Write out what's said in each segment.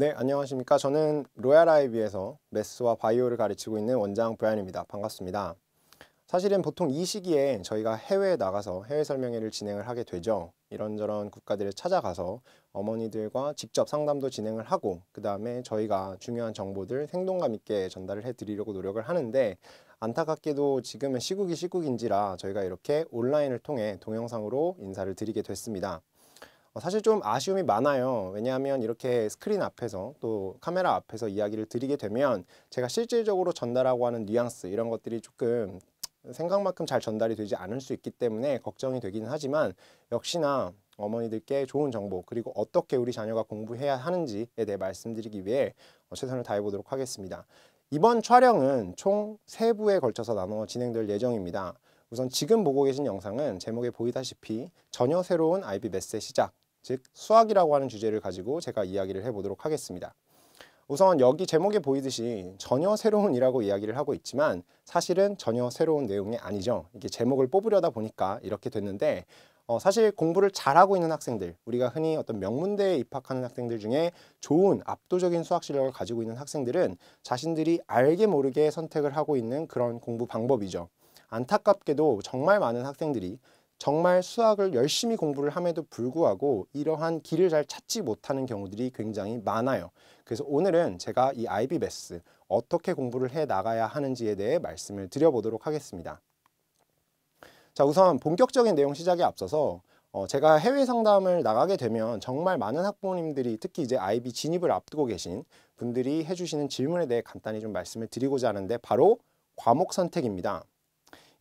네, 안녕하십니까. 저는 로얄 아이비에서 메스와 바이오를 가르치고 있는 원장 보현입니다. 반갑습니다. 사실은 보통 이 시기에 저희가 해외에 나가서 해외 설명회를 진행을 하게 되죠. 이런저런 국가들을 찾아가서 어머니들과 직접 상담도 진행을 하고 그 다음에 저희가 중요한 정보들 생동감 있게 전달을 해드리려고 노력을 하는데 안타깝게도 지금은 시국이 시국인지라 저희가 이렇게 온라인을 통해 동영상으로 인사를 드리게 됐습니다. 어, 사실 좀 아쉬움이 많아요. 왜냐하면 이렇게 스크린 앞에서 또 카메라 앞에서 이야기를 드리게 되면 제가 실질적으로 전달하고 하는 뉘앙스 이런 것들이 조금 생각만큼 잘 전달이 되지 않을 수 있기 때문에 걱정이 되기는 하지만 역시나 어머니들께 좋은 정보 그리고 어떻게 우리 자녀가 공부해야 하는지에 대해 말씀드리기 위해 어, 최선을 다해 보도록 하겠습니다. 이번 촬영은 총 세부에 걸쳐서 나눠 진행될 예정입니다. 우선 지금 보고 계신 영상은 제목에 보이다시피 전혀 새로운 IB 메스의 시작 즉 수학이라고 하는 주제를 가지고 제가 이야기를 해보도록 하겠습니다. 우선 여기 제목에 보이듯이 전혀 새로운 이라고 이야기를 하고 있지만 사실은 전혀 새로운 내용이 아니죠. 이게 제목을 뽑으려다 보니까 이렇게 됐는데 어, 사실 공부를 잘하고 있는 학생들 우리가 흔히 어떤 명문대에 입학하는 학생들 중에 좋은 압도적인 수학 실력을 가지고 있는 학생들은 자신들이 알게 모르게 선택을 하고 있는 그런 공부 방법이죠. 안타깝게도 정말 많은 학생들이 정말 수학을 열심히 공부를 함에도 불구하고 이러한 길을 잘 찾지 못하는 경우들이 굉장히 많아요. 그래서 오늘은 제가 이아이비베스 어떻게 공부를 해 나가야 하는지에 대해 말씀을 드려보도록 하겠습니다. 자 우선 본격적인 내용 시작에 앞서서 어, 제가 해외 상담을 나가게 되면 정말 많은 학부모님들이 특히 이제 IB 진입을 앞두고 계신 분들이 해주시는 질문에 대해 간단히 좀 말씀을 드리고자 하는데 바로 과목 선택입니다.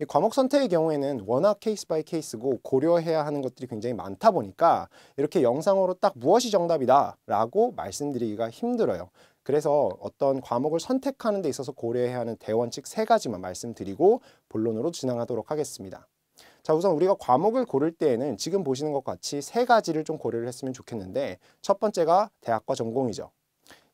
과목 선택의 경우에는 워낙 케이스 바이 케이스고 고려해야 하는 것들이 굉장히 많다 보니까 이렇게 영상으로 딱 무엇이 정답이다 라고 말씀드리기가 힘들어요. 그래서 어떤 과목을 선택하는 데 있어서 고려해야 하는 대원칙 세 가지만 말씀드리고 본론으로 진행하도록 하겠습니다. 자 우선 우리가 과목을 고를 때에는 지금 보시는 것 같이 세 가지를 좀 고려를 했으면 좋겠는데 첫 번째가 대학과 전공이죠.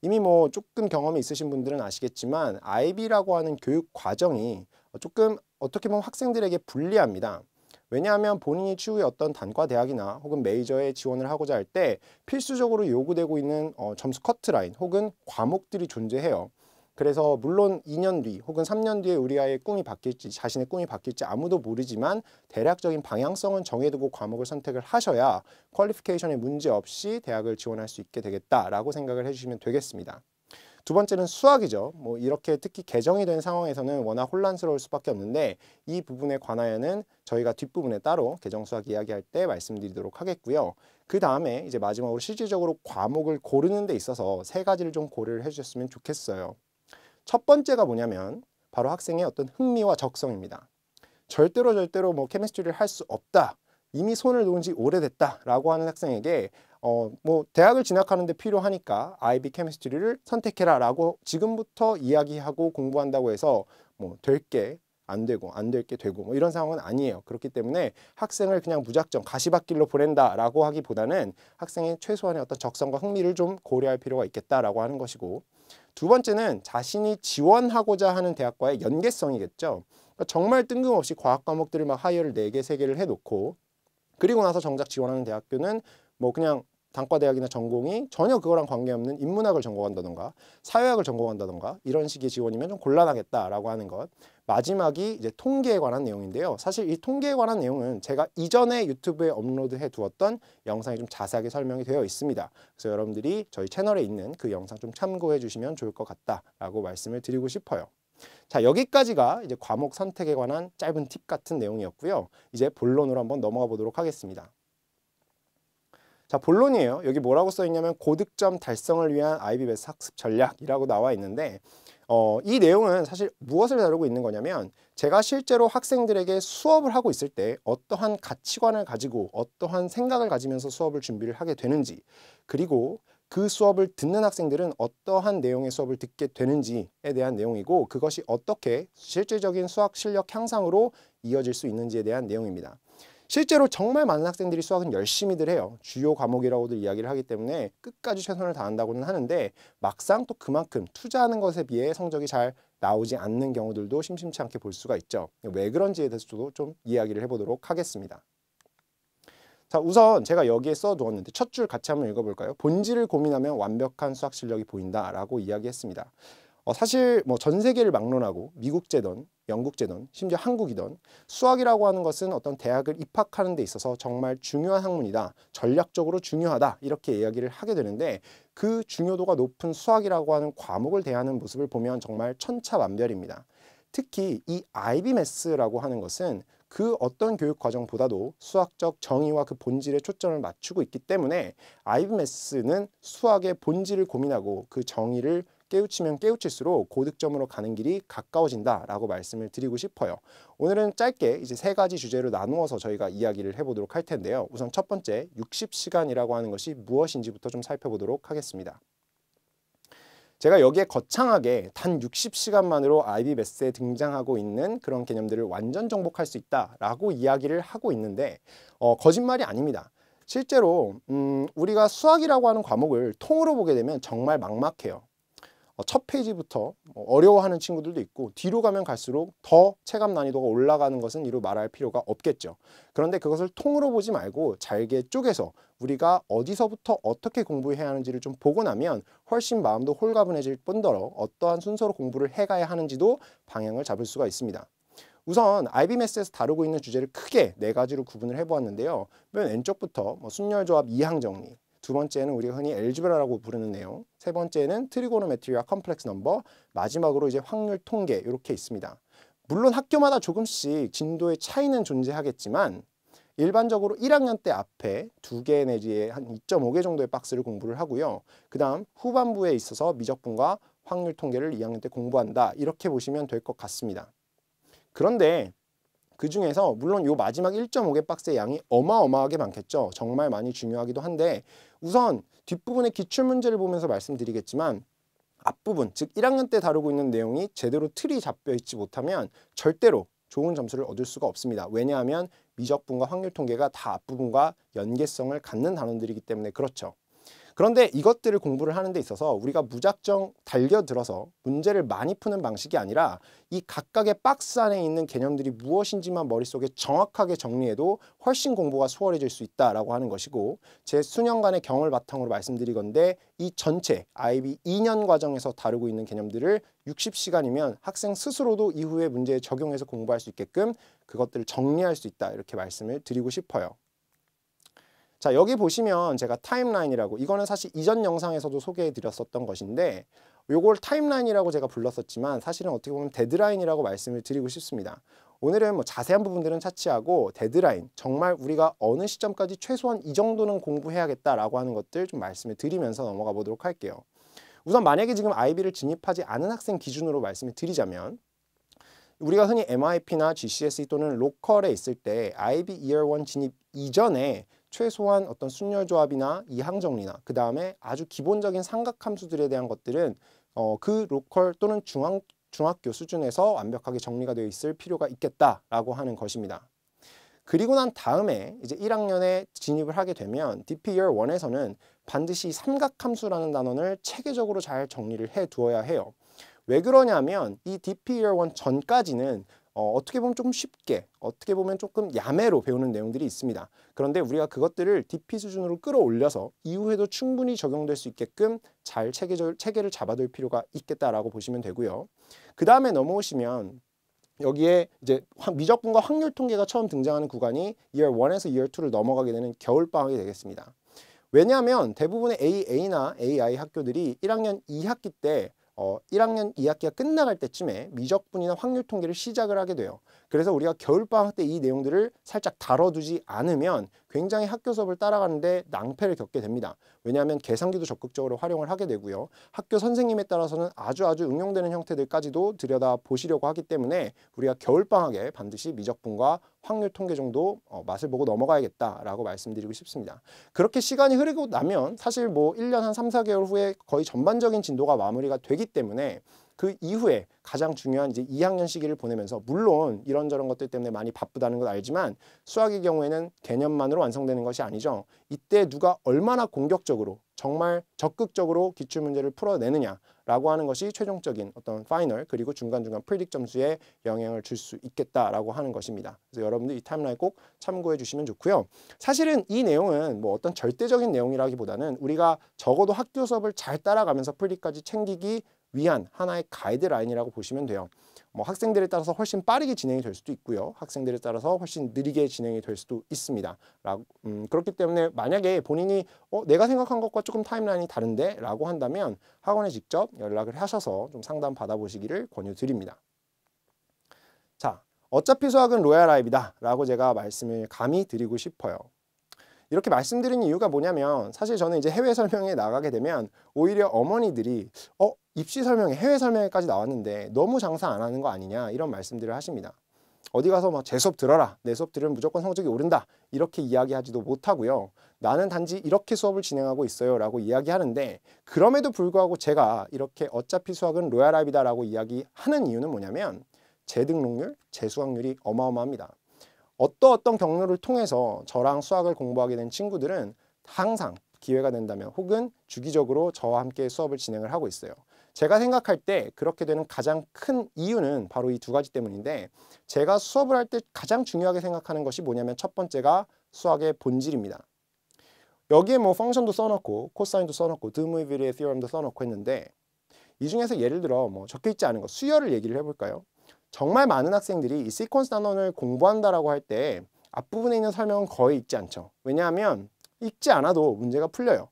이미 뭐 조금 경험이 있으신 분들은 아시겠지만 IB라고 하는 교육 과정이 조금 어떻게 보면 학생들에게 불리합니다. 왜냐하면 본인이 추후에 어떤 단과 대학이나 혹은 메이저에 지원을 하고자 할 때 필수적으로 요구되고 있는 어, 점수 커트라인 혹은 과목들이 존재해요. 그래서 물론 2년 뒤 혹은 3년 뒤에 우리 아이의 꿈이 바뀔지 자신의 꿈이 바뀔지 아무도 모르지만 대략적인 방향성은 정해두고 과목을 선택을 하셔야 퀄리피케이션에 문제없이 대학을 지원할 수 있게 되겠다라고 생각을 해주시면 되겠습니다. 두 번째는 수학이죠. 뭐 이렇게 특히 개정이 된 상황에서는 워낙 혼란스러울 수밖에 없는데 이 부분에 관하여는 저희가 뒷부분에 따로 개정 수학 이야기할 때 말씀드리도록 하겠고요. 그 다음에 이제 마지막으로 실질적으로 과목을 고르는 데 있어서 세 가지를 좀 고려를 해주셨으면 좋겠어요. 첫 번째가 뭐냐면 바로 학생의 어떤 흥미와 적성입니다. 절대로 절대로 뭐 케미스트리를 할 수 없다. 이미 손을 놓은 지 오래됐다라고 하는 학생에게 어, 뭐 대학을 진학하는데 필요하니까 IB 케미스트리를 선택해라 라고 지금부터 이야기하고 공부한다고 해서 뭐될게안 되고 안될게 되고 뭐 이런 상황은 아니에요. 그렇기 때문에 학생을 그냥 무작정 가시밭길로 보낸다 라고 하기보다는 학생의 최소한의 어떤 적성과 흥미를 좀 고려할 필요가 있겠다라고 하는 것이고 두 번째는 자신이 지원하고자 하는 대학과의 연계성이겠죠. 그러니까 정말 뜬금없이 과학 과목들을 막 하이어를 네개3개를 해놓고 그리고 나서 정작 지원하는 대학교는 뭐 그냥 단과대학이나 전공이 전혀 그거랑 관계없는 인문학을 전공한다던가 사회학을 전공한다던가 이런 식의 지원이면 좀 곤란하겠다라고 하는 것 마지막이 이제 통계에 관한 내용인데요 사실 이 통계에 관한 내용은 제가 이전에 유튜브에 업로드해 두었던 영상이 좀 자세하게 설명이 되어 있습니다 그래서 여러분들이 저희 채널에 있는 그 영상 좀 참고해 주시면 좋을 것 같다라고 말씀을 드리고 싶어요 자 여기까지가 이제 과목 선택에 관한 짧은 팁 같은 내용이었고요 이제 본론으로 한번 넘어가 보도록 하겠습니다 자, 본론이에요. 여기 뭐라고 써 있냐면 고득점 달성을 위한 IB 베스 학습 전략이라고 나와 있는데 어, 이 내용은 사실 무엇을 다루고 있는 거냐면 제가 실제로 학생들에게 수업을 하고 있을 때 어떠한 가치관을 가지고 어떠한 생각을 가지면서 수업을 준비를 하게 되는지 그리고 그 수업을 듣는 학생들은 어떠한 내용의 수업을 듣게 되는지에 대한 내용이고 그것이 어떻게 실질적인 수학 실력 향상으로 이어질 수 있는지에 대한 내용입니다. 실제로 정말 많은 학생들이 수학은 열심히들 해요. 주요 과목이라고들 이야기를 하기 때문에 끝까지 최선을 다한다고는 하는데 막상 또 그만큼 투자하는 것에 비해 성적이 잘 나오지 않는 경우들도 심심치 않게 볼 수가 있죠. 왜 그런지에 대해서도 좀 이야기를 해보도록 하겠습니다. 자 우선 제가 여기에 써두었는데 첫 줄 같이 한번 읽어볼까요? 본질을 고민하면 완벽한 수학 실력이 보인다 라고 이야기했습니다. 어, 사실 뭐 전 세계를 막론하고 미국제든 영국제든 심지어 한국이든 수학이라고 하는 것은 어떤 대학을 입학하는 데 있어서 정말 중요한 학문이다. 전략적으로 중요하다. 이렇게 이야기를 하게 되는데 그 중요도가 높은 수학이라고 하는 과목을 대하는 모습을 보면 정말 천차만별입니다. 특히 이 IBMS라고 하는 것은 그 어떤 교육 과정보다도 수학적 정의와 그 본질에 초점을 맞추고 있기 때문에 IBMS는 수학의 본질을 고민하고 그 정의를 깨우치면 깨우칠수록 고득점으로 가는 길이 가까워진다라고 말씀을 드리고 싶어요. 오늘은 짧게 이제 세 가지 주제로 나누어서 저희가 이야기를 해보도록 할 텐데요. 우선 첫 번째 60시간이라고 하는 것이 무엇인지부터 좀 살펴보도록 하겠습니다. 제가 여기에 거창하게 단 60시간만으로 IB매스에 등장하고 있는 그런 개념들을 완전 정복할 수 있다라고 이야기를 하고 있는데 어, 거짓말이 아닙니다. 실제로 음, 우리가 수학이라고 하는 과목을 통으로 보게 되면 정말 막막해요. 어, 첫 페이지부터 어, 어려워하는 친구들도 있고 뒤로 가면 갈수록 더 체감 난이도가 올라가는 것은 이루 말할 필요가 없겠죠. 그런데 그것을 통으로 보지 말고 잘게 쪼개서 우리가 어디서부터 어떻게 공부해야 하는지를 좀 보고 나면 훨씬 마음도 홀가분해질 뿐더러 어떠한 순서로 공부를 해가야 하는지도 방향을 잡을 수가 있습니다. 우선 IBMS에서 다루고 있는 주제를 크게 네 가지로 구분을 해보았는데요. 맨 왼쪽부터 뭐 순열조합 이항 정리, 두 번째는 우리가 흔히 엘지브라라고 부르는 내용, 세 번째는 트리고노메트리와 컴플렉스 넘버, 마지막으로 이제 확률 통계 이렇게 있습니다. 물론 학교마다 조금씩 진도의 차이는 존재하겠지만 일반적으로 1학년 때 앞에 두 개내지의한 2.5개 정도의 박스를 공부를 하고요. 그 다음 후반부에 있어서 미적분과 확률 통계를 2학년 때 공부한다 이렇게 보시면 될 것 같습니다. 그런데 그중에서 물론 이 마지막 1.5개 박스의 양이 어마어마하게 많겠죠. 정말 많이 중요하기도 한데 우선 뒷부분의 기출 문제를 보면서 말씀드리겠지만 앞부분, 즉 1학년 때 다루고 있는 내용이 제대로 틀이 잡혀 있지 못하면 절대로 좋은 점수를 얻을 수가 없습니다. 왜냐하면 미적분과 확률 통계가 다 앞부분과 연계성을 갖는 단원들이기 때문에 그렇죠. 그런데 이것들을 공부를 하는 데 있어서 우리가 무작정 달려들어서 문제를 많이 푸는 방식이 아니라 이 각각의 박스 안에 있는 개념들이 무엇인지만 머릿속에 정확하게 정리해도 훨씬 공부가 수월해질 수 있다라고 하는 것이고 제 수년간의 경험을 바탕으로 말씀드리건데 이 전체 IB 2년 과정에서 다루고 있는 개념들을 60시간이면 학생 스스로도 이후에 문제에 적용해서 공부할 수 있게끔 그것들을 정리할 수 있다 이렇게 말씀을 드리고 싶어요. 자 여기 보시면 제가 타임라인이라고 이거는 사실 이전 영상에서도 소개해드렸었던 것인데 요걸 타임라인이라고 제가 불렀었지만 사실은 어떻게 보면 데드라인이라고 말씀을 드리고 싶습니다. 오늘은 뭐 자세한 부분들은 차치하고 데드라인, 정말 우리가 어느 시점까지 최소한 이 정도는 공부해야겠다라고 하는 것들 좀 말씀을 드리면서 넘어가 보도록 할게요. 우선 만약에 지금 IB를 진입하지 않은 학생 기준으로 말씀을 드리자면 우리가 흔히 MIP나 GCSE 또는 로컬에 있을 때 IB Year 1 진입 이전에 최소한 어떤 순열 조합이나 이항 정리나 그 다음에 아주 기본적인 삼각함수들에 대한 것들은 어, 그 로컬 또는 중앙, 중학교 수준에서 완벽하게 정리가 되어 있을 필요가 있겠다라고 하는 것입니다. 그리고 난 다음에 이제 1학년에 진입을 하게 되면 DP y e 1에서는 반드시 삼각함수라는 단어를 체계적으로 잘 정리를 해 두어야 해요. 왜 그러냐면 이 DP y e 1 전까지는 어, 어떻게 보면 조금 쉽게 어떻게 보면 조금 야매로 배우는 내용들이 있습니다. 그런데 우리가 그것들을 DP 수준으로 끌어올려서 이후에도 충분히 적용될 수 있게끔 잘 체계, 체계를 잡아둘 필요가 있겠다라고 보시면 되고요. 그 다음에 넘어오시면 여기에 이제 미적분과 확률 통계가 처음 등장하는 구간이 year 1에서 year 2를 넘어가게 되는 겨울방학이 되겠습니다. 왜냐하면 대부분의 AA나 AI 학교들이 1학년 2학기 때 어, 1학년 2학기가 끝나갈 때쯤에 미적분이나 확률 통계를 시작을 하게 돼요. 그래서 우리가 겨울방학 때 이 내용들을 살짝 다뤄두지 않으면 굉장히 학교 수업을 따라가는데 낭패를 겪게 됩니다. 왜냐하면 계산기도 적극적으로 활용을 하게 되고요. 학교 선생님에 따라서는 아주 아주 응용되는 형태들까지도 들여다보시려고 하기 때문에 우리가 겨울방학에 반드시 미적분과 확률 통계 정도 어, 맛을 보고 넘어가야겠다라고 말씀드리고 싶습니다. 그렇게 시간이 흐르고 나면 사실 뭐 1년 한 3, 4개월 후에 거의 전반적인 진도가 마무리가 되기 때문에 그 이후에 가장 중요한 이제 2학년 시기를 보내면서 물론 이런저런 것들 때문에 많이 바쁘다는 건 알지만 수학의 경우에는 개념만으로 완성되는 것이 아니죠. 이때 누가 얼마나 공격적으로 정말 적극적으로 기출 문제를 풀어내느냐라고 하는 것이 최종적인 어떤 파이널 그리고 중간중간 프리딕 점수에 영향을 줄 수 있겠다라고 하는 것입니다. 그래서 여러분들 이 타임라인 꼭 참고해 주시면 좋고요. 사실은 이 내용은 뭐 어떤 절대적인 내용이라기보다는 우리가 적어도 학교 수업을 잘 따라가면서 프리까지 챙기기 위한 하나의 가이드라인이라고 보시면 돼요. 뭐 학생들에 따라서 훨씬 빠르게 진행이 될 수도 있고요. 학생들에 따라서 훨씬 느리게 진행이 될 수도 있습니다. 음, 그렇기 때문에 만약에 본인이 어, 내가 생각한 것과 조금 타임라인이 다른데 라고 한다면 학원에 직접 연락을 하셔서 좀 상담 받아보시기를 권유드립니다. 자, 어차피 수학은 로얄 아이비다 라고 제가 말씀을 감히 드리고 싶어요. 이렇게 말씀드린 이유가 뭐냐면 사실 저는 이제 해외 설명회 나가게 되면 오히려 어머니들이 어 입시 설명회 해외 설명회까지 나왔는데 너무 장사 안 하는 거 아니냐 이런 말씀들을 하십니다. 어디 가서 막제 뭐 수업 들어라 내 수업 들으면 무조건 성적이 오른다 이렇게 이야기하지도 못하고요 나는 단지 이렇게 수업을 진행하고 있어요 라고 이야기하는데 그럼에도 불구하고 제가 이렇게 어차피 수학은 로얄압이다 라고 이야기하는 이유는 뭐냐면 재등록률, 재수학률이 어마어마합니다 어떠 어떤 경로를 통해서 저랑 수학을 공부하게 된 친구들은 항상 기회가 된다면 혹은 주기적으로 저와 함께 수업을 진행을 하고 있어요. 제가 생각할 때 그렇게 되는 가장 큰 이유는 바로 이 두 가지 때문인데 제가 수업을 할 때 가장 중요하게 생각하는 것이 뭐냐면 첫 번째가 수학의 본질입니다. 여기에 뭐 펑션도 써놓고 코사인도 써놓고 드무이비리의 theorem도 써놓고 했는데 이 중에서 예를 들어 뭐 적혀있지 않은 거 수열을 얘기를 해볼까요? 정말 많은 학생들이 이 시퀀스 단원을 공부한다라고 할 때 앞부분에 있는 설명은 거의 읽지 않죠. 왜냐하면 읽지 않아도 문제가 풀려요.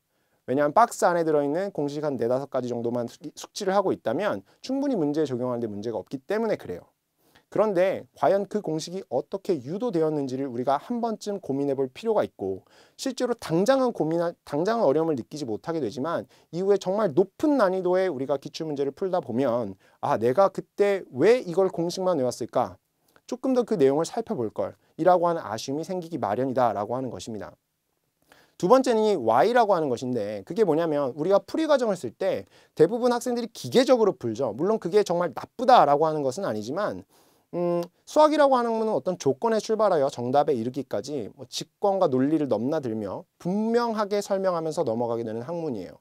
왜냐하면 박스 안에 들어있는 공식 한 네다섯 가지 정도만 숙지를 하고 있다면 충분히 문제에 적용하는데 문제가 없기 때문에 그래요. 그런데 과연 그 공식이 어떻게 유도되었는지를 우리가 한 번쯤 고민해 볼 필요가 있고 실제로 당장은 고민할 당장은 어려움을 느끼지 못하게 되지만 이후에 정말 높은 난이도의 우리가 기출 문제를 풀다 보면 아 내가 그때 왜 이걸 공식만 외웠을까 조금 더 그 내용을 살펴볼 걸 이라고 하는 아쉬움이 생기기 마련이다 라고 하는 것입니다. 두 번째는 이 Y라고 하는 것인데 그게 뭐냐면 우리가 풀이 과정을 쓸 때 대부분 학생들이 기계적으로 풀죠. 물론 그게 정말 나쁘다라고 하는 것은 아니지만 음, 수학이라고 하는 것은 어떤 조건에 출발하여 정답에 이르기까지 뭐직권과 논리를 넘나들며 분명하게 설명하면서 넘어가게 되는 학문이에요.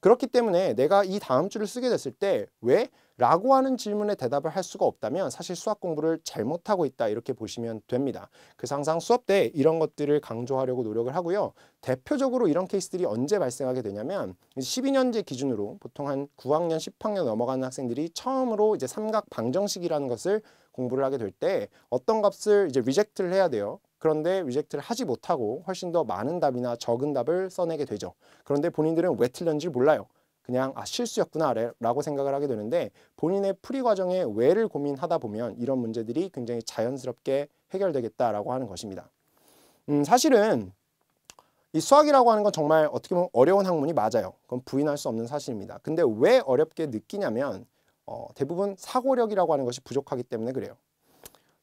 그렇기 때문에 내가 이 다음 주를 쓰게 됐을 때 왜? 라고 하는 질문에 대답을 할 수가 없다면 사실 수학 공부를 잘못하고 있다 이렇게 보시면 됩니다. 그상상 수업 때 이런 것들을 강조하려고 노력을 하고요. 대표적으로 이런 케이스들이 언제 발생하게 되냐면 12년제 기준으로 보통 한 9학년, 10학년 넘어가는 학생들이 처음으로 이제 삼각 방정식이라는 것을 공부를 하게 될 때 어떤 값을 이제 리젝트를 해야 돼요. 그런데 리젝트를 하지 못하고 훨씬 더 많은 답이나 적은 답을 써내게 되죠. 그런데 본인들은 왜 틀렸는지 몰라요. 그냥 아 실수였구나 라고 생각을 하게 되는데 본인의 풀이 과정에 왜를 고민하다 보면 이런 문제들이 굉장히 자연스럽게 해결되겠다라고 하는 것입니다. 음, 사실은 이 수학이라고 하는 건 정말 어떻게 보면 어려운 학문이 맞아요. 그건 부인할 수 없는 사실입니다. 근데 왜 어렵게 느끼냐면 어, 대부분 사고력이라고 하는 것이 부족하기 때문에 그래요.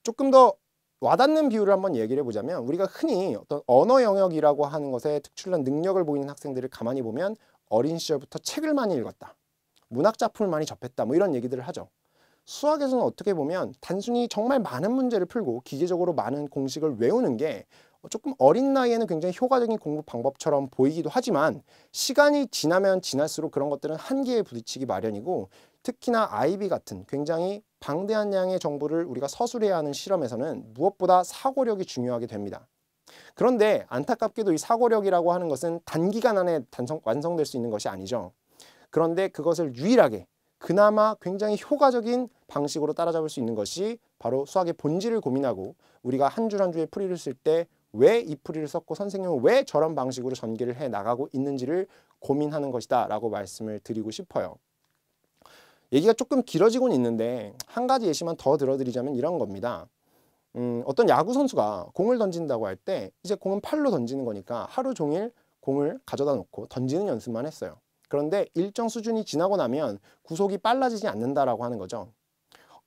조금 더 와닿는 비율을 한번 얘기를 해보자면 우리가 흔히 어떤 언어 영역이라고 하는 것에 특출난 능력을 보이는 학생들을 가만히 보면 어린 시절부터 책을 많이 읽었다. 문학 작품을 많이 접했다. 뭐 이런 얘기들을 하죠. 수학에서는 어떻게 보면 단순히 정말 많은 문제를 풀고 기계적으로 많은 공식을 외우는 게 조금 어린 나이에는 굉장히 효과적인 공부 방법처럼 보이기도 하지만 시간이 지나면 지날수록 그런 것들은 한계에 부딪히기 마련이고 특히나 IB 같은 굉장히 방대한 양의 정보를 우리가 서술해야 하는 실험에서는 무엇보다 사고력이 중요하게 됩니다. 그런데 안타깝게도 이 사고력이라고 하는 것은 단기간 안에 단성, 완성될 수 있는 것이 아니죠. 그런데 그것을 유일하게 그나마 굉장히 효과적인 방식으로 따라잡을 수 있는 것이 바로 수학의 본질을 고민하고 우리가 한 줄 한 줄의 풀이를 쓸 때 왜 이 풀이를 썼고 선생님은 왜 저런 방식으로 전개를 해 나가고 있는지를 고민하는 것이다 라고 말씀을 드리고 싶어요. 얘기가 조금 길어지곤 있는데 한 가지 예시만 더 들어드리자면 이런 겁니다. 음, 어떤 야구 선수가 공을 던진다고 할 때 이제 공은 팔로 던지는 거니까 하루 종일 공을 가져다 놓고 던지는 연습만 했어요. 그런데 일정 수준이 지나고 나면 구속이 빨라지지 않는다라고 하는 거죠.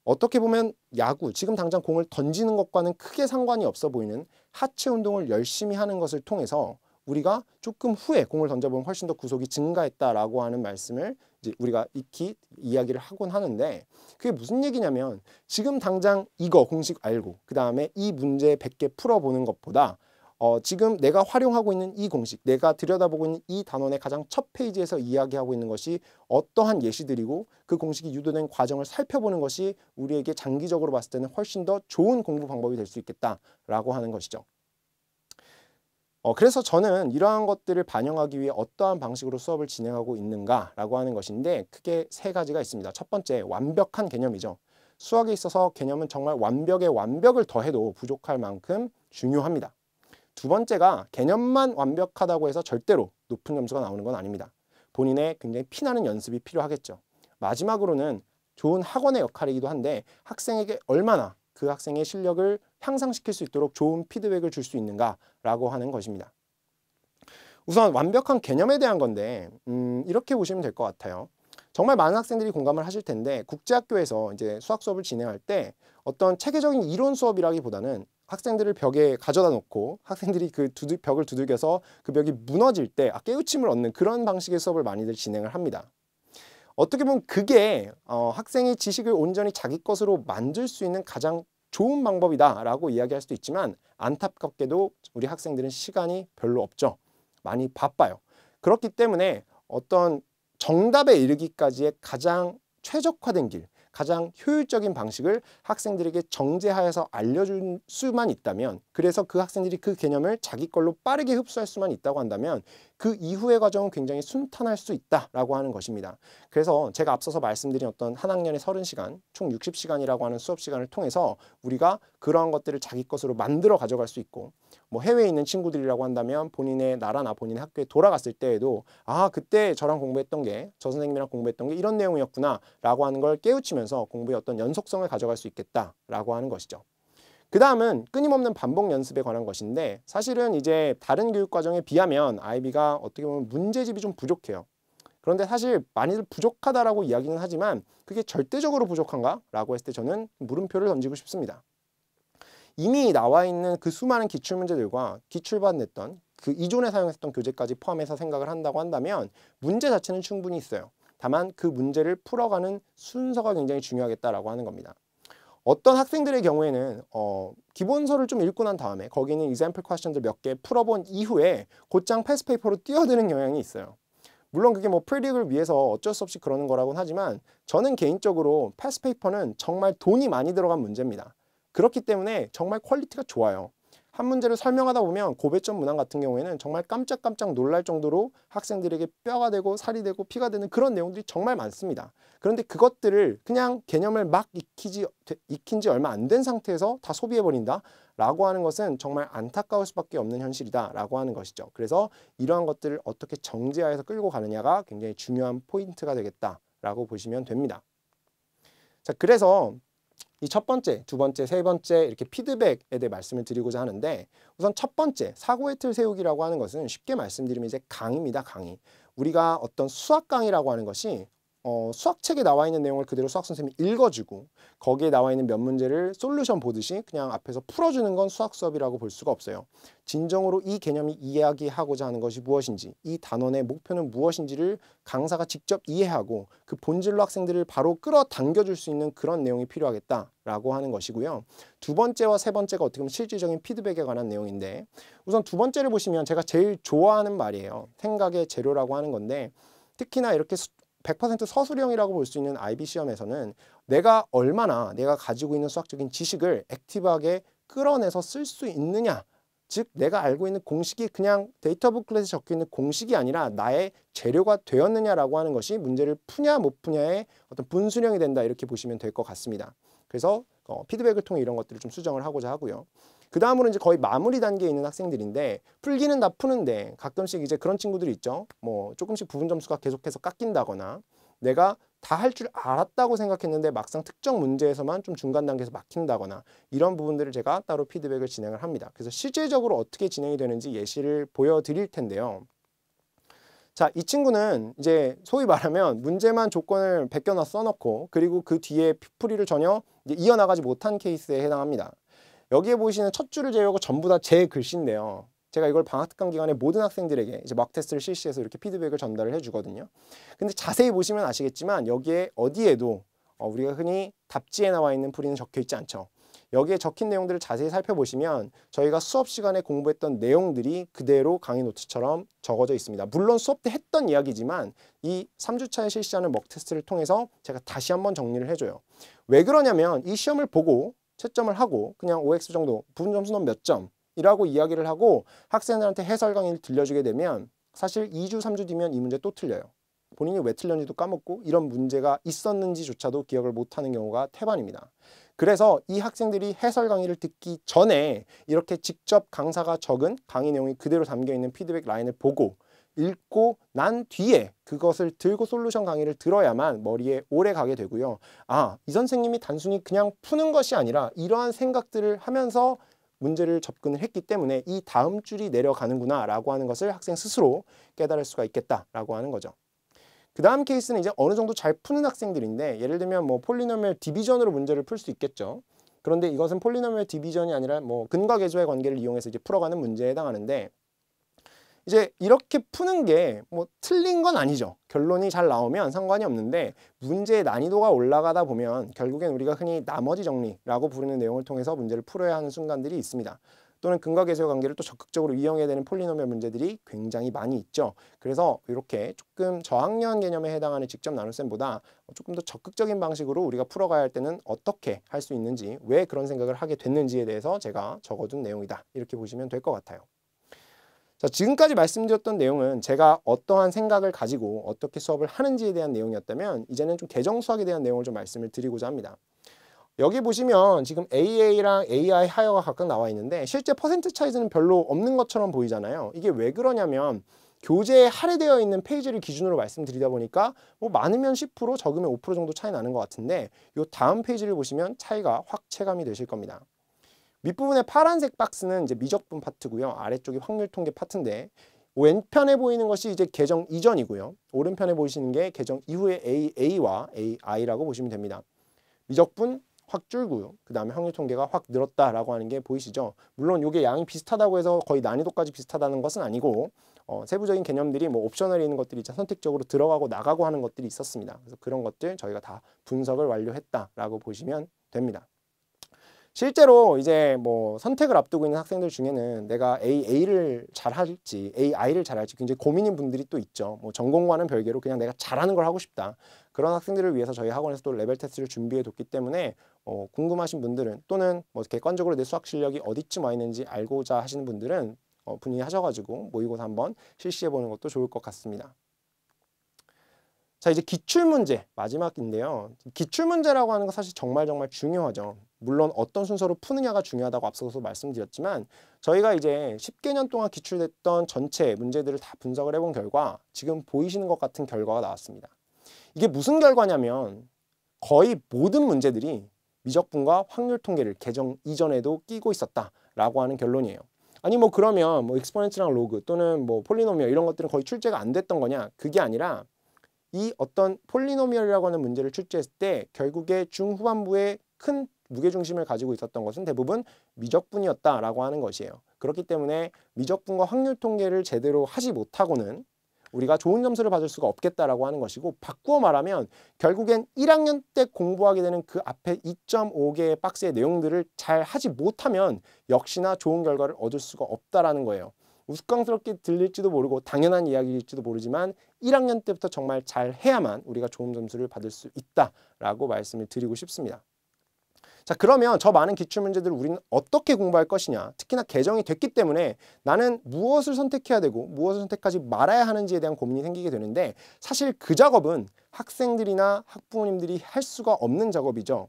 어떻게 보면 야구, 지금 당장 공을 던지는 것과는 크게 상관이 없어 보이는 하체 운동을 열심히 하는 것을 통해서 우리가 조금 후에 공을 던져보면 훨씬 더 구속이 증가했다라고 하는 말씀을 이제 우리가 익히 이야기를 하곤 하는데 그게 무슨 얘기냐면 지금 당장 이거 공식 알고 그 다음에 이 문제 100개 풀어보는 것보다 어, 지금 내가 활용하고 있는 이 공식, 내가 들여다보고 있는 이 단원의 가장 첫 페이지에서 이야기하고 있는 것이 어떠한 예시들이고 그 공식이 유도된 과정을 살펴보는 것이 우리에게 장기적으로 봤을 때는 훨씬 더 좋은 공부 방법이 될 수 있겠다라고 하는 것이죠. 어, 그래서 저는 이러한 것들을 반영하기 위해 어떠한 방식으로 수업을 진행하고 있는가라고 하는 것인데 크게 세 가지가 있습니다. 첫 번째, 완벽한 개념이죠. 수학에 있어서 개념은 정말 완벽에 완벽을 더해도 부족할 만큼 중요합니다. 두 번째가 개념만 완벽하다고 해서 절대로 높은 점수가 나오는 건 아닙니다. 본인의 굉장히 피나는 연습이 필요하겠죠. 마지막으로는 좋은 학원의 역할이기도 한데 학생에게 얼마나 그 학생의 실력을 향상시킬 수 있도록 좋은 피드백을 줄 수 있는가 라고 하는 것입니다. 우선 완벽한 개념에 대한 건데 음, 이렇게 보시면 될 것 같아요. 정말 많은 학생들이 공감을 하실 텐데 국제학교에서 이제 수학 수업을 진행할 때 어떤 체계적인 이론 수업이라기보다는 학생들을 벽에 가져다 놓고 학생들이 그 두드, 벽을 두들겨서 그 벽이 무너질 때 아, 깨우침을 얻는 그런 방식의 수업을 많이들 진행을 합니다. 어떻게 보면 그게 어, 학생이 지식을 온전히 자기 것으로 만들 수 있는 가장 좋은 방법이다라고 이야기할 수도 있지만 안타깝게도 우리 학생들은 시간이 별로 없죠. 많이 바빠요. 그렇기 때문에 어떤 정답에 이르기까지의 가장 최적화된 길, 가장 효율적인 방식을 학생들에게 정제하여서 알려줄 수만 있다면 그래서 그 학생들이 그 개념을 자기 걸로 빠르게 흡수할 수만 있다고 한다면 그 이후의 과정은 굉장히 순탄할 수 있다라고 하는 것입니다. 그래서 제가 앞서서 말씀드린 어떤 한 학년의 30시간, 총 60시간이라고 하는 수업 시간을 통해서 우리가 그러한 것들을 자기 것으로 만들어 가져갈 수 있고 뭐 해외에 있는 친구들이라고 한다면 본인의 나라나 본인의 학교에 돌아갔을 때에도 아 그때 저랑 공부했던 게 저 선생님이랑 공부했던 게 이런 내용이었구나 라고 하는 걸 깨우치면서 공부의 어떤 연속성을 가져갈 수 있겠다라고 하는 것이죠. 그 다음은 끊임없는 반복 연습에 관한 것인데 사실은 이제 다른 교육과정에 비하면 아이비가 어떻게 보면 문제집이 좀 부족해요. 그런데 사실 많이들 부족하다라고 이야기는 하지만 그게 절대적으로 부족한가? 라고 했을 때 저는 물음표를 던지고 싶습니다. 이미 나와 있는 그 수많은 기출 문제들과 기출반 냈던 그 이전에 사용했던 교재까지 포함해서 생각을 한다고 한다면 문제 자체는 충분히 있어요. 다만 그 문제를 풀어가는 순서가 굉장히 중요하겠다라고 하는 겁니다. 어떤 학생들의 경우에는 어, 기본서를 좀 읽고 난 다음에 거기 있는 example question들 몇 개 풀어본 이후에 곧장 패스페이퍼로 뛰어드는 경향이 있어요. 물론 그게 뭐 프리딕을 위해서 어쩔 수 없이 그러는 거라고는 하지만 저는 개인적으로 패스페이퍼는 정말 돈이 많이 들어간 문제입니다. 그렇기 때문에 정말 퀄리티가 좋아요. 한 문제를 설명하다 보면 고배점 문항 같은 경우에는 정말 깜짝깜짝 놀랄 정도로 학생들에게 뼈가 되고 살이 되고 피가 되는 그런 내용들이 정말 많습니다. 그런데 그것들을 그냥 개념을 막 익히지, 익힌 지 얼마 안 된 상태에서 다 소비해버린다 라고 하는 것은 정말 안타까울 수밖에 없는 현실이다 라고 하는 것이죠. 그래서 이러한 것들을 어떻게 정제하여서 끌고 가느냐가 굉장히 중요한 포인트가 되겠다 라고 보시면 됩니다. 자, 그래서 이첫 번째, 두 번째, 세 번째 이렇게 피드백에 대해 말씀을 드리고자 하는데 우선 첫 번째 사고의 틀 세우기라고 하는 것은 쉽게 말씀드리면 이제 강의입니다. 강의. 우리가 어떤 수학 강의라고 하는 것이 어, 수학책에 나와 있는 내용을 그대로 수학 선생님이 읽어주고 거기에 나와 있는 몇 문제를 솔루션 보듯이 그냥 앞에서 풀어주는 건 수학 수업이라고 볼 수가 없어요. 진정으로 이 개념이 이야기하고자 하는 것이 무엇인지 이 단원의 목표는 무엇인지를 강사가 직접 이해하고 그 본질로 학생들을 바로 끌어당겨줄 수 있는 그런 내용이 필요하겠다라고 하는 것이고요. 두 번째와 세 번째가 어떻게 보면 실질적인 피드백에 관한 내용인데 우선 두 번째를 보시면 제가 제일 좋아하는 말이에요. 생각의 재료라고 하는 건데 특히나 이렇게 100% 서술형이라고 볼 수 있는 IB 시험에서는 내가 얼마나 내가 가지고 있는 수학적인 지식을 액티브하게 끌어내서 쓸 수 있느냐 즉 내가 알고 있는 공식이 그냥 데이터 부클렛에 적혀있는 공식이 아니라 나의 재료가 되었느냐라고 하는 것이 문제를 푸냐 못 푸냐의 어떤 분수령이 된다 이렇게 보시면 될 것 같습니다. 그래서 어, 피드백을 통해 이런 것들을 좀 수정을 하고자 하고요. 그 다음으로 이제 거의 마무리 단계에 있는 학생들인데 풀기는 다 푸는데 가끔씩 이제 그런 친구들이 있죠. 뭐 조금씩 부분 점수가 계속해서 깎인다거나 내가 다 할 줄 알았다고 생각했는데 막상 특정 문제에서만 좀 중간 단계에서 막힌다거나 이런 부분들을 제가 따로 피드백을 진행을 합니다. 그래서 실질적으로 어떻게 진행이 되는지 예시를 보여드릴 텐데요. 자, 이 친구는 이제 소위 말하면 문제만 조건을 베껴나 써놓고 그리고 그 뒤에 풀이를 전혀 이어나가지 못한 케이스에 해당합니다. 여기에 보시는 첫 줄을 제외하고 전부 다 제 글씨인데요. 제가 이걸 방학 특강 기간에 모든 학생들에게 이제 막 테스트를 실시해서 이렇게 피드백을 전달을 해주거든요. 근데 자세히 보시면 아시겠지만 여기에 어디에도 어, 우리가 흔히 답지에 나와 있는 풀이는 적혀 있지 않죠. 여기에 적힌 내용들을 자세히 살펴보시면 저희가 수업 시간에 공부했던 내용들이 그대로 강의 노트처럼 적어져 있습니다. 물론 수업 때 했던 이야기지만 이 3주차에 실시하는 먹 테스트를 통해서 제가 다시 한번 정리를 해줘요. 왜 그러냐면 이 시험을 보고 채점을 하고 그냥 OX 정도 부분 점수는 몇 점이라고 이야기를 하고 학생들한테 해설 강의를 들려주게 되면 사실 2주, 3주 뒤면 이 문제 또 틀려요. 본인이 왜 틀렸는지도 까먹고 이런 문제가 있었는지조차도 기억을 못하는 경우가 태반입니다. 그래서 이 학생들이 해설 강의를 듣기 전에 이렇게 직접 강사가 적은 강의 내용이 그대로 담겨있는 피드백 라인을 보고 읽고 난 뒤에 그것을 들고 솔루션 강의를 들어야만 머리에 오래 가게 되고요. 아, 이 선생님이 단순히 그냥 푸는 것이 아니라 이러한 생각들을 하면서 문제를 접근을 했기 때문에 이 다음 줄이 내려가는구나 라고 하는 것을 학생 스스로 깨달을 수가 있겠다라고 하는 거죠. 그 다음 케이스는 이제 어느 정도 잘 푸는 학생들인데 예를 들면 뭐 폴리노멜 디비전으로 문제를 풀 수 있겠죠. 그런데 이것은 폴리노멜 디비전이 아니라 뭐 근과 계조의 관계를 이용해서 이제 풀어가는 문제에 해당하는데 이제 이렇게 푸는 게 뭐 틀린 건 아니죠. 결론이 잘 나오면 상관이 없는데 문제의 난이도가 올라가다 보면 결국엔 우리가 흔히 나머지 정리라고 부르는 내용을 통해서 문제를 풀어야 하는 순간들이 있습니다. 또는 근거 개수의 관계를 또 적극적으로 이용해야 되는 폴리노미 문제들이 굉장히 많이 있죠. 그래서 이렇게 조금 저학년 개념에 해당하는 직접 나눗셈보다 조금 더 적극적인 방식으로 우리가 풀어가야 할 때는 어떻게 할 수 있는지 왜 그런 생각을 하게 됐는지에 대해서 제가 적어둔 내용이다. 이렇게 보시면 될 것 같아요. 자, 지금까지 말씀드렸던 내용은 제가 어떠한 생각을 가지고 어떻게 수업을 하는지에 대한 내용이었다면 이제는 좀 개정 수학에 대한 내용을 좀 말씀을 드리고자 합니다. 여기 보시면 지금 AA랑 AI 하여가 각각 나와 있는데 실제 퍼센트 차이는 별로 없는 것처럼 보이잖아요. 이게 왜 그러냐면 교재에 할애되어 있는 페이지를 기준으로 말씀드리다 보니까 뭐 많으면 10% 적으면 5% 정도 차이 나는 것 같은데 요 다음 페이지를 보시면 차이가 확 체감이 되실 겁니다. 밑부분의 파란색 박스는 이제 미적분 파트고요. 아래쪽이 확률 통계 파트인데 왼편에 보이는 것이 이제 계정 이전이고요. 오른편에 보이시는 게계정 이후의 AA와 AI라고 보시면 됩니다. 미적분 확 줄고요. 그 다음에 확률 통계가 확 늘었다라고 하는 게 보이시죠? 물론 이게 양이 비슷하다고 해서 거의 난이도까지 비슷하다는 것은 아니고 어, 세부적인 개념들이 뭐 옵셔널이 있는 것들이 있죠. 선택적으로 들어가고 나가고 하는 것들이 있었습니다. 그래서 그런 것들 저희가 다 분석을 완료했다라고 보시면 됩니다. 실제로 이제 뭐 선택을 앞두고 있는 학생들 중에는 내가 A, A를 잘 할지 A, I를 잘 할지 굉장히 고민인 분들이 또 있죠. 뭐 전공과는 별개로 그냥 내가 잘하는 걸 하고 싶다. 그런 학생들을 위해서 저희 학원에서 또 레벨 테스트를 준비해 뒀기 때문에 어, 궁금하신 분들은 또는 뭐 객관적으로 내 수학 실력이 어디쯤 와 있는지 알고자 하시는 분들은 어, 분기하셔가지고 모의고사 한번 실시해 보는 것도 좋을 것 같습니다. 자 이제 기출문제 마지막인데요. 기출문제라고 하는 거 사실 정말 정말 중요하죠. 물론 어떤 순서로 푸느냐가 중요하다고 앞서서 말씀드렸지만 저희가 이제 10개년 동안 기출됐던 전체 문제들을 다 분석을 해본 결과 지금 보이시는 것 같은 결과가 나왔습니다. 이게 무슨 결과냐면 거의 모든 문제들이 미적분과 확률 통계를 개정 이전에도 끼고 있었다라고 하는 결론이에요. 아니 뭐 그러면 뭐 익스포넨츠랑 로그 또는 뭐폴리노미어 이런 것들은 거의 출제가 안 됐던 거냐? 그게 아니라 이 어떤 폴리노미어라고 하는 문제를 출제했을 때 결국에 중후반부에 큰 무게중심을 가지고 있었던 것은 대부분 미적분이었다라고 하는 것이에요. 그렇기 때문에 미적분과 확률 통계를 제대로 하지 못하고는 우리가 좋은 점수를 받을 수가 없겠다라고 하는 것이고 바꾸어 말하면 결국엔 1학년 때 공부하게 되는 그 앞에 2.5개의 박스의 내용들을 잘 하지 못하면 역시나 좋은 결과를 얻을 수가 없다라는 거예요. 우스꽝스럽게 들릴지도 모르고 당연한 이야기일지도 모르지만 1학년 때부터 정말 잘 해야만 우리가 좋은 점수를 받을 수 있다라고 말씀을 드리고 싶습니다. 자 그러면 저 많은 기출문제들을 우리는 어떻게 공부할 것이냐 특히나 개정이 됐기 때문에 나는 무엇을 선택해야 되고 무엇을 선택하지 말아야 하는지에 대한 고민이 생기게 되는데 사실 그 작업은 학생들이나 학부모님들이 할 수가 없는 작업이죠 뭐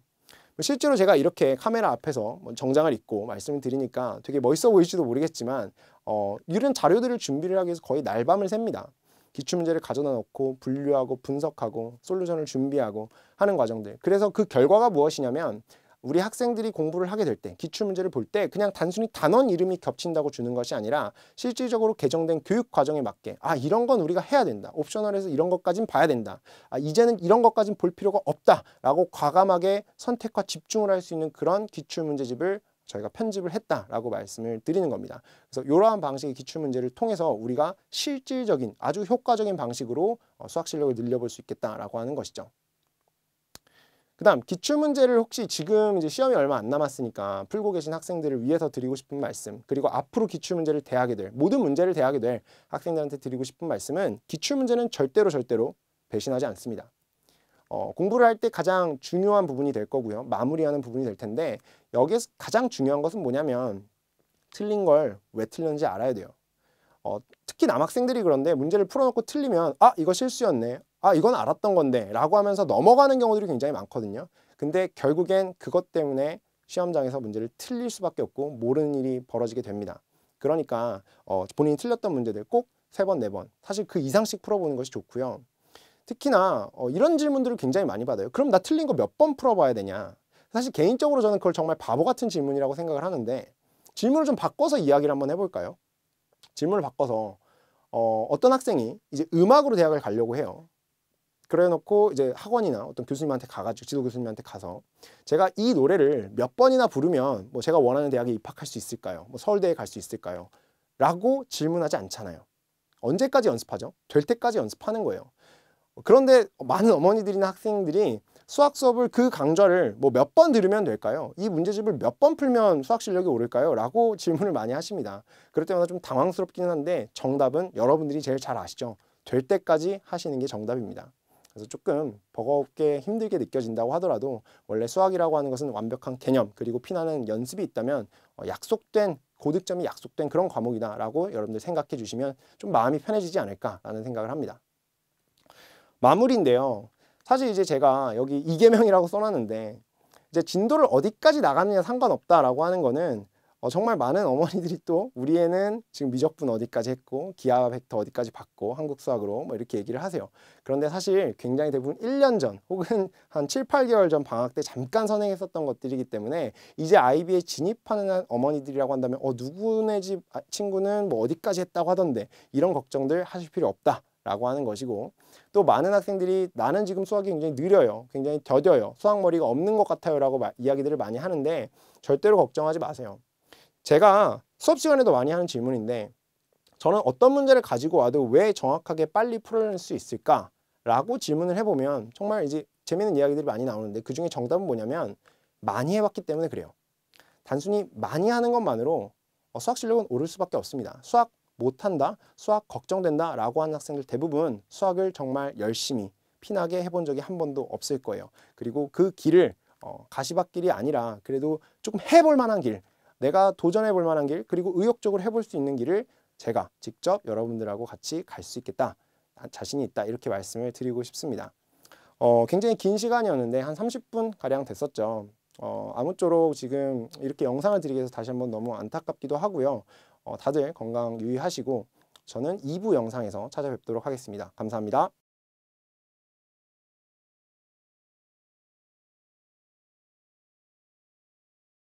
실제로 제가 이렇게 카메라 앞에서 뭐 정장을 입고 말씀을 드리니까 되게 멋있어 보일지도 모르겠지만 어, 이런 자료들을 준비를 하기 위해서 거의 날밤을 셉니다 기출문제를 가져다 놓고 분류하고 분석하고 솔루션을 준비하고 하는 과정들 그래서 그 결과가 무엇이냐면 우리 학생들이 공부를 하게 될 때 기출문제를 볼 때 그냥 단순히 단원 이름이 겹친다고 주는 것이 아니라 실질적으로 개정된 교육 과정에 맞게 아 이런 건 우리가 해야 된다 옵셔널에서 이런 것까진 봐야 된다 아 이제는 이런 것까진 볼 필요가 없다 라고 과감하게 선택과 집중을 할 수 있는 그런 기출문제집을 저희가 편집을 했다라고 말씀을 드리는 겁니다. 그래서 이러한 방식의 기출문제를 통해서 우리가 실질적인 아주 효과적인 방식으로 어, 수학 실력을 늘려볼 수 있겠다라고 하는 것이죠. 그 다음 기출문제를 혹시 지금 이제 시험이 얼마 안 남았으니까 풀고 계신 학생들을 위해서 드리고 싶은 말씀 그리고 앞으로 기출문제를 대하게 될 모든 문제를 대하게 될 학생들한테 드리고 싶은 말씀은 기출문제는 절대로 절대로 배신하지 않습니다. 어, 공부를 할 때 가장 중요한 부분이 될 거고요. 마무리하는 부분이 될 텐데 여기에서 가장 중요한 것은 뭐냐면 틀린 걸 왜 틀렸는지 알아야 돼요. 어, 특히 남학생들이 그런데 문제를 풀어놓고 틀리면 아 이거 실수였네 아 이건 알았던 건데 라고 하면서 넘어가는 경우들이 굉장히 많거든요 근데 결국엔 그것 때문에 시험장에서 문제를 틀릴 수밖에 없고 모르는 일이 벌어지게 됩니다 그러니까 어, 본인이 틀렸던 문제들 꼭 세 번, 네 번 사실 그 이상씩 풀어보는 것이 좋고요 특히나 어, 이런 질문들을 굉장히 많이 받아요 그럼 나 틀린 거 몇 번 풀어봐야 되냐 사실 개인적으로 저는 그걸 정말 바보 같은 질문이라고 생각을 하는데 질문을 좀 바꿔서 이야기를 한번 해볼까요? 질문을 바꿔서 어, 어떤 학생이 이제 음악으로 대학을 가려고 해요 그래 놓고 이제 학원이나 어떤 교수님한테 가가지고 지도 교수님한테 가서 제가 이 노래를 몇 번이나 부르면 뭐 제가 원하는 대학에 입학할 수 있을까요? 뭐 서울대에 갈 수 있을까요? 라고 질문하지 않잖아요. 언제까지 연습하죠? 될 때까지 연습하는 거예요. 그런데 많은 어머니들이나 학생들이 수학 수업을 그 강좌를 뭐 몇 번 들으면 될까요? 이 문제집을 몇 번 풀면 수학 실력이 오를까요? 라고 질문을 많이 하십니다. 그럴 때마다 좀 당황스럽기는 한데 정답은 여러분들이 제일 잘 아시죠? 될 때까지 하시는 게 정답입니다. 그래서 조금 버겁게 힘들게 느껴진다고 하더라도 원래 수학이라고 하는 것은 완벽한 개념 그리고 피나는 연습이 있다면 어, 약속된 고득점이 약속된 그런 과목이다라고 여러분들 생각해 주시면 좀 마음이 편해지지 않을까라는 생각을 합니다. 마무리인데요. 사실 이제 제가 여기 이계명이라고 써놨는데 이제 진도를 어디까지 나가느냐 상관없다라고 하는 거는 어, 정말 많은 어머니들이 또 우리 애는 지금 미적분 어디까지 했고 기아 벡터 어디까지 받고 한국 수학으로 뭐 이렇게 얘기를 하세요. 그런데 사실 굉장히 대부분 1년 전 혹은 한 7, 8개월 전 방학 때 잠깐 선행했었던 것들이기 때문에 이제 아이비에 진입하는 어머니들이라고 한다면 어 누구네 집 아, 친구는 뭐 어디까지 했다고 하던데 이런 걱정들 하실 필요 없다. 라고 하는 것이고 또 많은 학생들이 나는 지금 수학이 굉장히 느려요 굉장히 더뎌요 수학머리가 없는 것 같아요 라고 이야기들을 많이 하는데 절대로 걱정하지 마세요 제가 수업 시간에도 많이 하는 질문인데 저는 어떤 문제를 가지고 와도 왜 정확하게 빨리 풀어낼 수 있을까? 라고 질문을 해보면 정말 이제 재밌는 이야기들이 많이 나오는데 그 중에 정답은 뭐냐면 많이 해봤기 때문에 그래요. 단순히 많이 하는 것만으로 어, 수학 실력은 오를 수밖에 없습니다. 수학 못한다, 수학 걱정된다 라고 하는 학생들 대부분 수학을 정말 열심히 피나게 해본 적이 한 번도 없을 거예요. 그리고 그 길을 어, 가시밭길이 아니라 그래도 조금 해볼 만한 길 내가 도전해 볼 만한 길 그리고 의욕적으로 해볼 수 있는 길을 제가 직접 여러분들하고 같이 갈 수 있겠다 자신이 있다 이렇게 말씀을 드리고 싶습니다 어, 굉장히 긴 시간이었는데 한 30분 가량 됐었죠 어, 아무쪼록 지금 이렇게 영상을 드리기 위해서 다시 한번 너무 안타깝기도 하고요 어, 다들 건강 유의하시고 저는 2부 영상에서 찾아뵙도록 하겠습니다 감사합니다